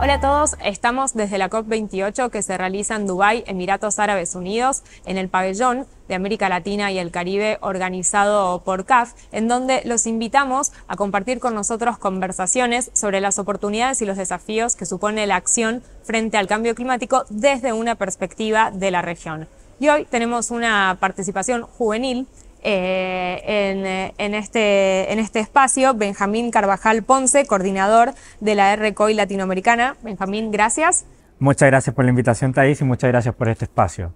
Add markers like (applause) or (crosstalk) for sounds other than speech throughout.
Hola a todos, estamos desde la COP28 que se realiza en Dubái, Emiratos Árabes Unidos, en el pabellón de América Latina y el Caribe organizado por CAF, en donde los invitamos a compartir con nosotros conversaciones sobre las oportunidades y los desafíos que supone la acción frente al cambio climático desde una perspectiva de la región. Y hoy tenemos una participación juvenil eh, eh, este, en, este, espacio, Benjamín Carvajal Ponce, coordinador de la RCOI Latinoamericana. Benjamín, gracias. Muchas gracias por la invitación, Thais, y muchas gracias por este espacio.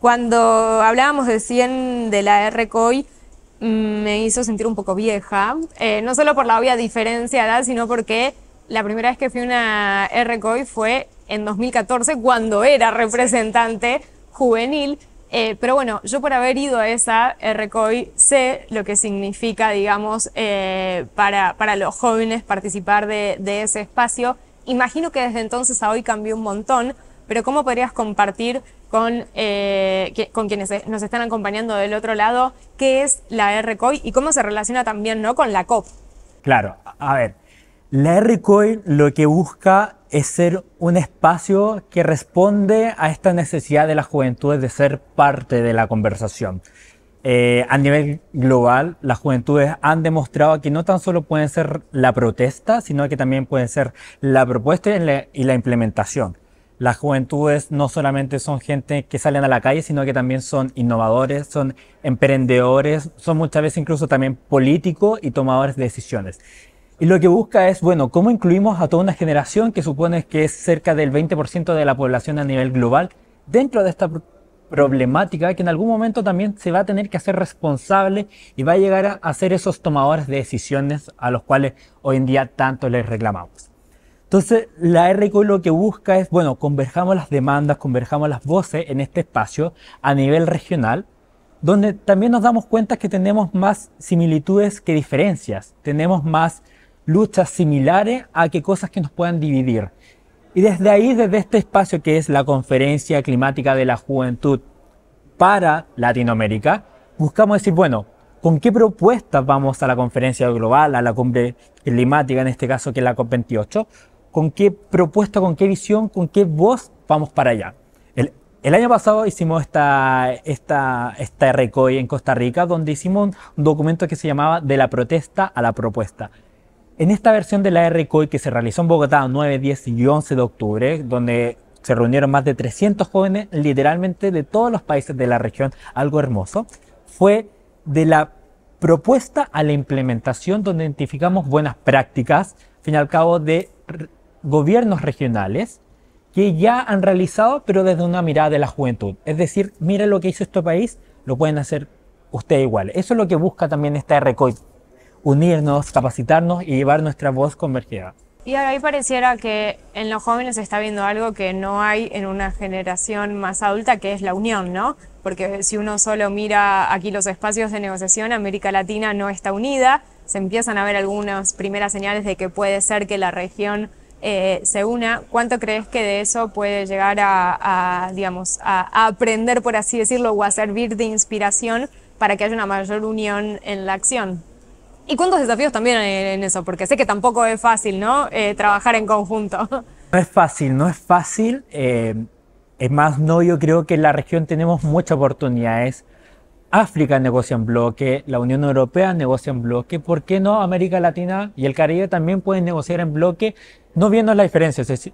Cuando hablábamos de 100 de la RCOI, mm, me hizo sentir un poco vieja, eh, no solo por la obvia diferencia de edad, sino porque la primera vez que fui una RCOI fue en 2014, cuando era representante juvenil. Eh, pero bueno, yo por haber ido a esa eh, RCOI sé lo que significa, digamos, eh, para, los jóvenes participar de, ese espacio. Imagino que desde entonces a hoy cambió un montón, pero ¿cómo podrías compartir con, con quienes nos están acompañando del otro lado qué es la RCOI y cómo se relaciona también ¿no? con la COP? Claro, a ver, la RCOI lo que busca es ser un espacio que responde a esta necesidad de las juventudes de ser parte de la conversación. Eh, a nivel global, las juventudes han demostrado que no tan solo pueden ser la protesta, sino que también pueden ser la propuesta y la, y la implementación. Las juventudes no solamente son gente que salen a la calle, sino que también son innovadores, son emprendedores, son muchas veces incluso también políticos y tomadores de decisiones. Y lo que busca es, bueno, ¿cómo incluimos a toda una generación que supone que es cerca del 20% de la población a nivel global dentro de esta problemática que en algún momento también se va a tener que hacer responsable y va a llegar a ser esos tomadores de decisiones a los cuales hoy en día tanto les reclamamos? Entonces, la RCO lo que busca es, bueno, converjamos las demandas, converjamos las voces en este espacio a nivel regional donde también nos damos cuenta que tenemos más similitudes que diferencias, tenemos más luchas similares a que cosas que nos puedan dividir. Y desde ahí, desde este espacio que es la Conferencia Climática de la Juventud para Latinoamérica, buscamos decir, bueno, ¿con qué propuestas vamos a la conferencia global, a la cumbre climática, en este caso que es la COP28? ¿Con qué propuesta, con qué visión, con qué voz vamos para allá? El, año pasado hicimos esta, esta, esta recoy en Costa Rica, donde hicimos un documento que se llamaba De la protesta a la propuesta. En esta versión de la RCOI que se realizó en Bogotá 9, 10 y 11 de octubre, donde se reunieron más de 300 jóvenes literalmente de todos los países de la región, algo hermoso, fue de la propuesta a la implementación donde identificamos buenas prácticas, al fin y al cabo, de gobiernos regionales que ya han realizado, pero desde una mirada de la juventud. Es decir, mira lo que hizo este país, lo pueden hacer ustedes igual. Eso es lo que busca también esta RCOI unirnos, capacitarnos y llevar nuestra voz convergida. Y ahí pareciera que en los jóvenes se está viendo algo que no hay en una generación más adulta, que es la unión, ¿no? Porque si uno solo mira aquí los espacios de negociación, América Latina no está unida, se empiezan a ver algunas primeras señales de que puede ser que la región eh, se una. ¿Cuánto crees que de eso puede llegar a, digamos, a aprender, por así decirlo, o a servir de inspiración para que haya una mayor unión en la acción? ¿Y cuántos desafíos también hay en eso? Porque sé que tampoco es fácil, ¿no? Eh, trabajar en conjunto. (laughs) No es fácil, no es fácil. Eh, es más, no, yo creo que en la región tenemos muchas oportunidades. África negocia en bloque, la Unión Europea negocia en bloque, ¿por qué no América Latina y el Caribe también pueden negociar en bloque, no viendo las diferencias, eh,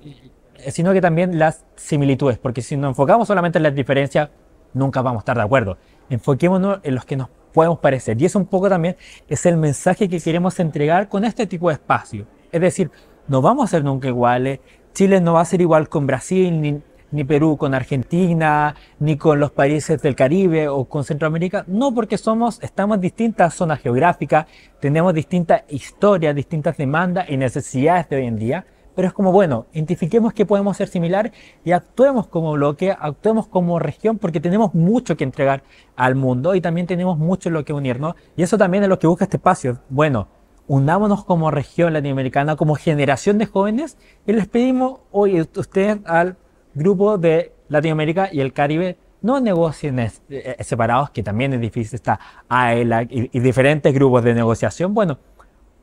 sino que también las similitudes, porque si nos enfocamos solamente en las diferencias, nunca vamos a estar de acuerdo. Enfoquémonos en los que nos podemos parecer. Y eso un poco también es el mensaje que queremos entregar con este tipo de espacio. Es decir, no vamos a ser nunca iguales, Chile no va a ser igual con Brasil, ni, ni Perú con Argentina, ni con los países del Caribe o con Centroamérica. No, porque somos, estamos en distintas zonas geográficas, tenemos distintas historias, distintas demandas y necesidades de hoy en día pero es como, bueno, identifiquemos que podemos ser similar y actuemos como bloque, actuemos como región, porque tenemos mucho que entregar al mundo y también tenemos mucho en lo que unirnos. Y eso también es lo que busca este espacio. Bueno, unámonos como región latinoamericana, como generación de jóvenes, y les pedimos hoy ustedes al grupo de Latinoamérica y el Caribe no negocien eh, separados, que también es difícil, está AELAC y diferentes grupos de negociación. Bueno,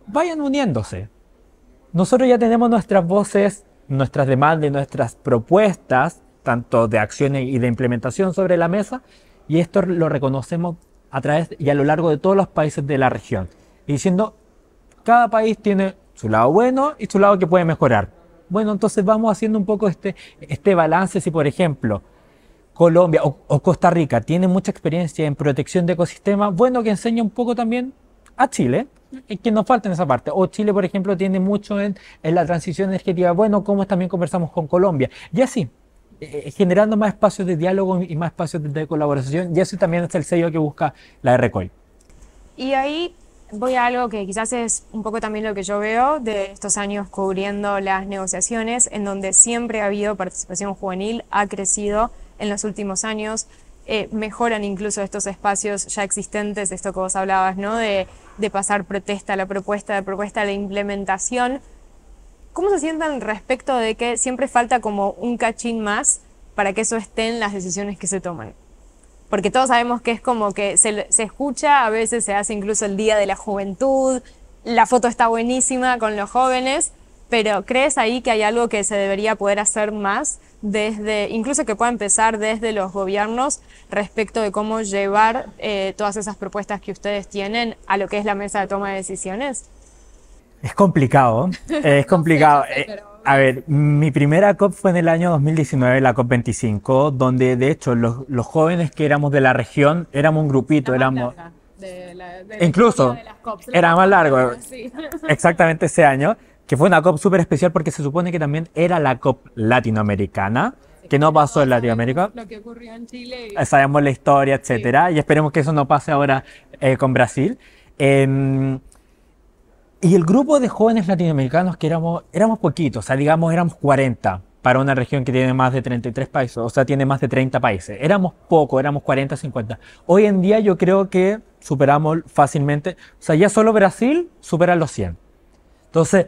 vayan uniéndose, nosotros ya tenemos nuestras voces, nuestras demandas y nuestras propuestas, tanto de acciones y de implementación sobre la mesa, y esto lo reconocemos a través y a lo largo de todos los países de la región. Y diciendo, cada país tiene su lado bueno y su lado que puede mejorar. Bueno, entonces vamos haciendo un poco este, este balance. Si, por ejemplo, Colombia o, Costa Rica tiene mucha experiencia en protección de ecosistemas, bueno, que enseña un poco también a Chile que nos falta en esa parte. O Chile, por ejemplo, tiene mucho en, en la transición energética. Bueno, como también conversamos con Colombia. Y así, eh, eh, generando más espacios de diálogo y más espacios de, colaboración. Y eso también es el sello que busca la RCOI. Y ahí voy a algo que quizás es un poco también lo que yo veo de estos años cubriendo las negociaciones, en donde siempre ha habido participación juvenil, ha crecido en los últimos años, eh, mejoran incluso estos espacios ya existentes, de esto que vos hablabas, ¿no? de pasar protesta a la propuesta, de propuesta a la implementación. ¿Cómo se sientan respecto de que siempre falta como un cachín más para que eso esté en las decisiones que se toman? Porque todos sabemos que es como que se, se escucha, a veces se hace incluso el Día de la Juventud, la foto está buenísima con los jóvenes, pero ¿crees ahí que hay algo que se debería poder hacer más desde, incluso que pueda empezar desde los gobiernos respecto de cómo llevar eh, todas esas propuestas que ustedes tienen a lo que es la mesa de toma de decisiones? Es complicado, eh, es (laughs) complicado. Eh, a ver, mi primera COP fue en el año 2019, la COP25, donde de hecho los, jóvenes que éramos de la región éramos un grupito, éramos... Incluso, era más largo, (laughs) exactamente ese año que fue una COP súper especial porque se supone que también era la COP latinoamericana, que no pasó en Latinoamérica. Lo que ocurrió en Chile. Sabemos la historia, etc. y esperemos que eso no pase ahora eh, con Brasil. Em, y el grupo de jóvenes latinoamericanos que éramos, éramos poquitos, o sea, digamos, éramos 40 para una región que tiene más de 33 países, o sea, tiene más de 30 países. Éramos poco, éramos 40, 50. Hoy en día yo creo que superamos fácilmente, o sea, ya solo Brasil supera los 100. Entonces,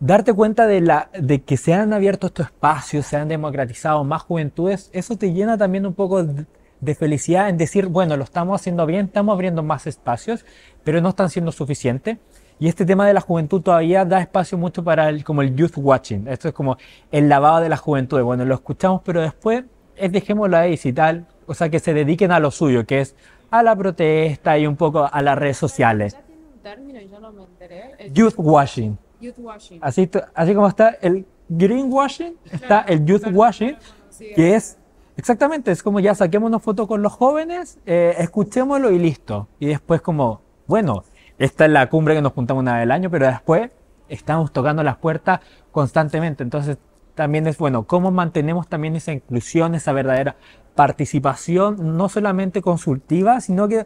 darte cuenta de, la, de que se han abierto estos espacios, se han democratizado más juventudes, eso te llena también un poco de felicidad en decir, bueno, lo estamos haciendo bien, estamos abriendo más espacios, pero no están siendo suficientes. Y este tema de la juventud todavía da espacio mucho para el, como el youth watching. Esto es como el lavado de la juventud. Bueno, lo escuchamos, pero después es eh, dejémoslo ahí y tal. O sea, que se dediquen a lo suyo, que es a la protesta y un poco a las redes sociales. Youth watching. Así, así como está el greenwashing, está el youth washing, que es exactamente, es como ya saquemos una foto con los jóvenes, eh, escuchémoslo y listo. Y después como, bueno, esta es la cumbre que nos juntamos una vez al año, pero después estamos tocando las puertas constantemente. Entonces también es bueno, cómo mantenemos también esa inclusión, esa verdadera participación, no solamente consultiva, sino que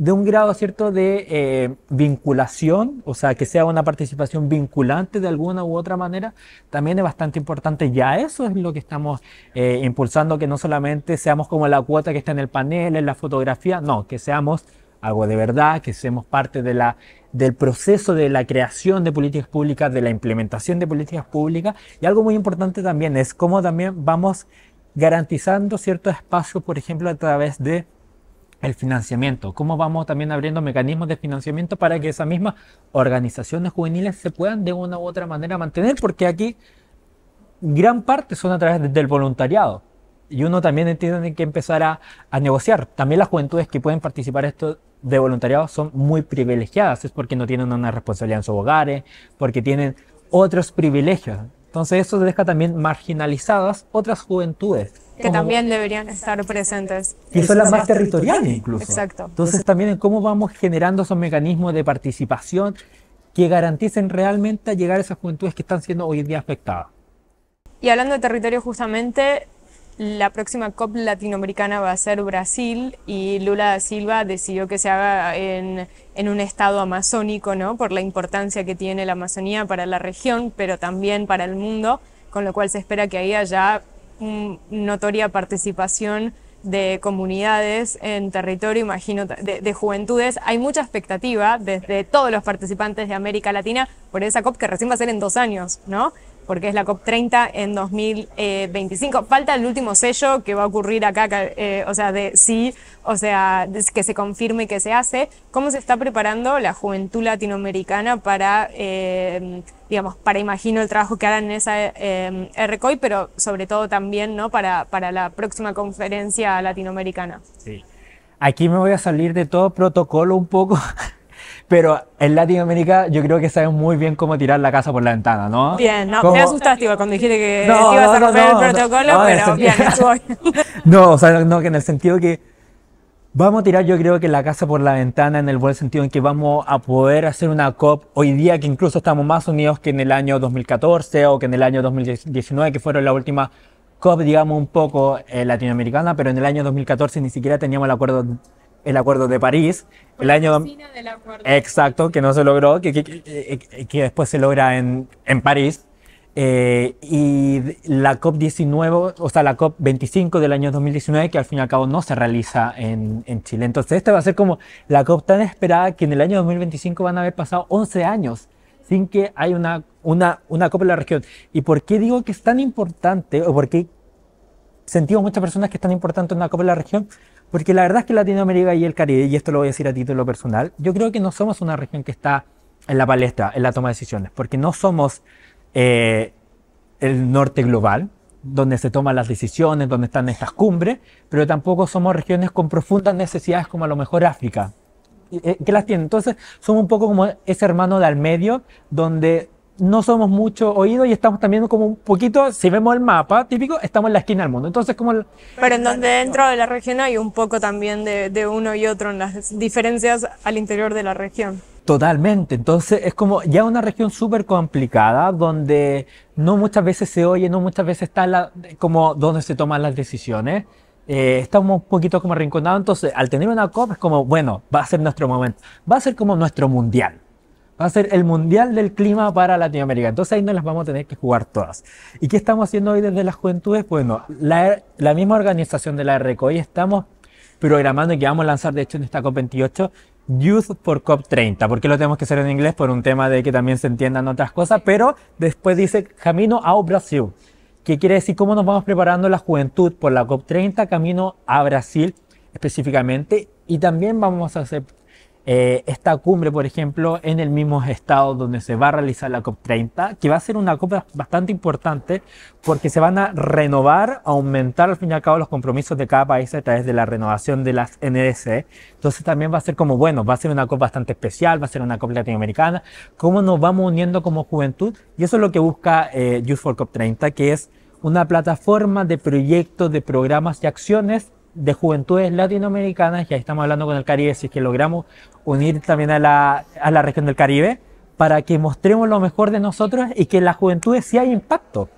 de un grado cierto de eh, vinculación, o sea, que sea una participación vinculante de alguna u otra manera, también es bastante importante. Ya eso es lo que estamos eh, impulsando, que no solamente seamos como la cuota que está en el panel, en la fotografía, no, que seamos algo de verdad, que seamos parte del proceso de la creación de políticas públicas, de la implementación de políticas públicas. Y algo muy importante también es cómo también vamos garantizando cierto espacio, por ejemplo, a través de el financiamiento, cómo vamos también abriendo mecanismos de financiamiento para que esas mismas organizaciones juveniles se puedan de una u otra manera mantener, porque aquí gran parte son a través del voluntariado. Y uno también tiene que empezar a, negociar. También las juventudes que pueden participar esto de voluntariado son muy privilegiadas, es porque no tienen una responsabilidad en sus hogares, porque tienen otros privilegios. Entonces eso deja también marginalizadas otras juventudes que también deberían estar presentes. Y son las más territoriales incluso. Exacto. Entonces también en cómo vamos generando esos mecanismos de participación que garanticen realmente llegar a esas juventudes que están siendo hoy en día afectadas. Y hablando de territorio justamente, la próxima COP latinoamericana va a ser Brasil y Lula da Silva decidió que se haga en, en, un estado amazónico, ¿no? Por la importancia que tiene la Amazonía para la región, pero también para el mundo, con lo cual se espera que ahí haya notoria participación de comunidades en territorio, imagino, de, de, juventudes. Hay mucha expectativa desde todos los participantes de América Latina por esa COP que recién va a ser en dos años, ¿no? porque es la COP30 en 2025. Falta el último sello que va a ocurrir acá, eh, o sea, de sí, o sea, que se confirme que se hace. ¿Cómo se está preparando la juventud latinoamericana para, eh, digamos, para, imagino, el trabajo que harán en esa eh, RCOI, pero sobre todo también, ¿no?, para, para la próxima conferencia latinoamericana. Sí. Aquí me voy a salir de todo protocolo un poco (laughs) Pero en Latinoamérica yo creo que saben muy bien cómo tirar la casa por la ventana, ¿no? Bien, no, me asustaste cuando dijiste que ibas a romper el protocolo, pero bien, (laughs) No, o sea, no, que en el sentido que vamos a tirar yo creo que la casa por la ventana en el buen sentido en que vamos a poder hacer una COP hoy día que incluso estamos más unidos que en el año 2014 o que en el año 2019, que fueron la última COP, digamos, un poco eh, latinoamericana, pero en el año 2014 ni siquiera teníamos el acuerdo el Acuerdo de París, el año... Del acuerdo. Exacto, que no se logró, que, que, eh, eh, después se logra en, en París. Eh, y la COP19, o sea, la COP25 del año 2019, que al fin y al cabo no se realiza en, en, Chile. Entonces, esta va a ser como la COP tan esperada que en el año 2025 van a haber pasado 11 años sin que haya una, una, una COP en la región. ¿Y por qué digo que es tan importante, o por qué sentimos muchas personas que es tan importante una COP en la región? Porque la verdad es que Latinoamérica y el Caribe, y esto lo voy a decir a título personal, yo creo que no somos una región que está en la palestra, en la toma de decisiones, porque no somos eh, el norte global, donde se toman las decisiones, donde están estas cumbres, pero tampoco somos regiones con profundas necesidades como a lo mejor África, eh, eh, que las tiene. Entonces, somos un poco como ese hermano de al medio, donde no somos mucho oídos y estamos también como un poquito, si vemos el mapa típico, estamos en la esquina del mundo. Entonces, como. Pero en donde dentro de la región hay un poco también de, uno y otro en las diferencias al interior de la región. Totalmente, entonces es como ya una región súper complicada donde no muchas veces se oye, no muchas veces está la, como donde se toman las decisiones. Eh, estamos un poquito como arrinconados, entonces al tener una COP es como, bueno, va a ser nuestro momento, va a ser como nuestro mundial va a ser el Mundial del Clima para Latinoamérica. Entonces ahí nos las vamos a tener que jugar todas. ¿Y qué estamos haciendo hoy desde las juventudes? Bueno, la, la misma organización de la RCOI estamos programando y que vamos a lanzar, de hecho, en esta COP28, Youth for COP30. ¿Por qué lo tenemos que hacer en inglés? Por un tema de que también se entiendan otras cosas, pero después dice camino a Brasil. ¿Qué quiere decir cómo nos vamos preparando la juventud por la COP30, camino a Brasil específicamente? Y también vamos a hacer eh, esta cumbre, por ejemplo, en el mismo estado donde se va a realizar la COP30, que va a ser una COP bastante importante porque se van a renovar, aumentar al fin y al cabo los compromisos de cada país a través de la renovación de las NDC. Entonces también va a ser como, bueno, va a ser una COP bastante especial, va a ser una COP latinoamericana, cómo nos vamos uniendo como juventud. Y eso es lo que busca eh, Youth for COP30, que es una plataforma de proyectos, de programas y acciones de juventudes latinoamericanas, y ahí estamos hablando con el Caribe, si es que logramos unir también a la, región del Caribe, para que mostremos lo mejor de nosotros y que en las juventudes sí hay impacto.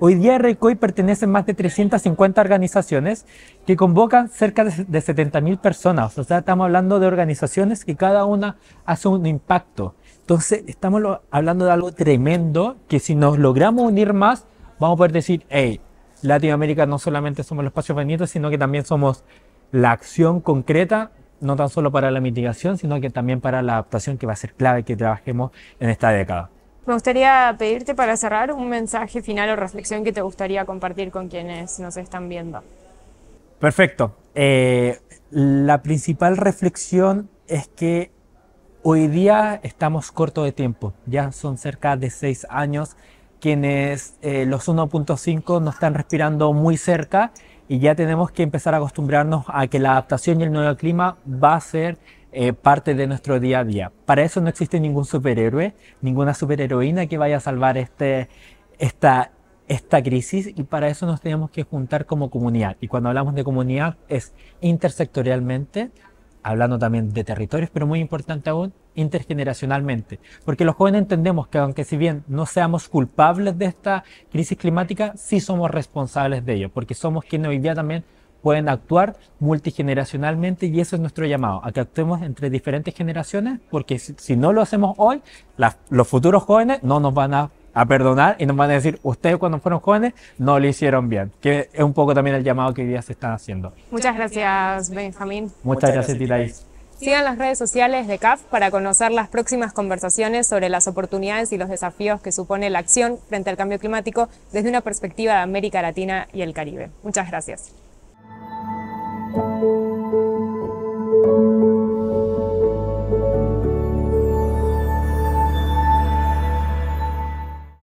Hoy día RECOI pertenecen más de 350 organizaciones que convocan cerca de 70.000 personas. O sea, estamos hablando de organizaciones que cada una hace un impacto. Entonces, estamos hablando de algo tremendo que si nos logramos unir más, vamos a poder decir, hey, Latinoamérica no solamente somos los espacios benditos, sino que también somos la acción concreta, no tan solo para la mitigación, sino que también para la adaptación que va a ser clave que trabajemos en esta década. Me gustaría pedirte para cerrar un mensaje final o reflexión que te gustaría compartir con quienes nos están viendo. Perfecto. Eh, la principal reflexión es que hoy día estamos corto de tiempo. Ya son cerca de seis años quienes eh, los 1.5 no están respirando muy cerca y ya tenemos que empezar a acostumbrarnos a que la adaptación y el nuevo clima va a ser eh, parte de nuestro día a día. Para eso no existe ningún superhéroe, ninguna superheroína que vaya a salvar este, esta, esta crisis y para eso nos tenemos que juntar como comunidad. Y cuando hablamos de comunidad es intersectorialmente, hablando también de territorios, pero muy importante aún, intergeneracionalmente, porque los jóvenes entendemos que aunque si bien no seamos culpables de esta crisis climática, sí somos responsables de ello, porque somos quienes hoy día también pueden actuar multigeneracionalmente y eso es nuestro llamado, a que actuemos entre diferentes generaciones, porque si, no lo hacemos hoy, los futuros jóvenes no nos van a, perdonar y nos van a decir, ustedes cuando fueron jóvenes no lo hicieron bien, que es un poco también el llamado que hoy día se están haciendo. Muchas gracias, Benjamín. Muchas, gracias, gracias Sigan las redes sociales de CAF para conocer las próximas conversaciones sobre las oportunidades y los desafíos que supone la acción frente al cambio climático desde una perspectiva de América Latina y el Caribe. Muchas gracias.